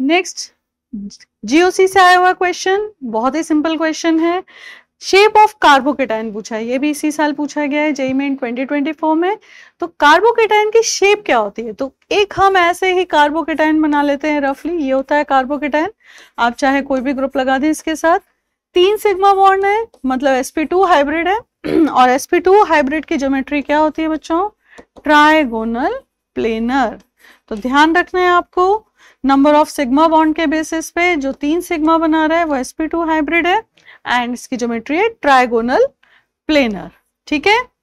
next GOC से आया हुआ क्वेश्चन बहुत ही सिंपल क्वेश्चन है शेप ऑफ कार्बोकेटाइन पूछा है ये भी इसी साल पूछा गया है जेई मेन 2024 में तो कार्बोकेटाइन की शेप क्या होती है तो एक हम ऐसे ही कार्बोकेटाइन बना लेते हैं रफली ये होता है कार्बोकेटाइन आप चाहे कोई भी ग्रुप लगा दें इसके साथ तीन सिग्मा बॉन्ड है मतलब sp2 हाइब्रिड है और sp2 हाइब्रिड की ज्योमेट्री क्या होती है बच्चों ट्राइगोनल प्लेनर तो ध्यान रखना है आपको नंबर ऑफ सिग्मा बॉन्ड के बेसिस पे जो तीन सिग्मा बना रहा है वो sp2 हाइब्रिड है एंड इसकी ज्योमेट्री है ट्राइगोनल प्लेनर ठीक है